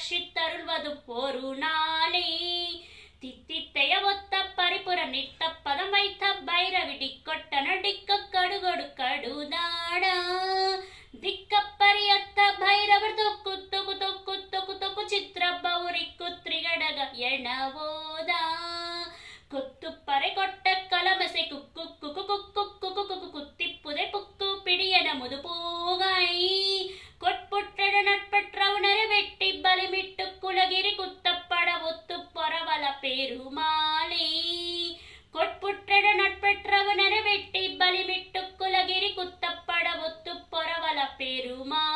ரட்சித்தருள்வதும் ஒரு நாளே தித்தித்தைய ஒத்த பரிபுர நித்த பதம் வைத்த பைரவி டிக்கொட்ட நடிக்க கடுகொடு கடுதாடா திக்கப்பரியத்த பைரவர் தொக்கு ಕೊಟ್ಟ ಪೆರುಮಾಳಿ ಕೊಟ್ಪುಟ್ಟಡ ನಟ್ಪೆಟ್ರವು ನೆರವೆಟ್ಟಿ ಬಲಿಮಿಟ್ಟು ಕುಲಗಿರಿ ಕುತ್ತಪ್ಪಡ ಒತ್ತು ಪೊರವಲ ಪೆರುಮಾ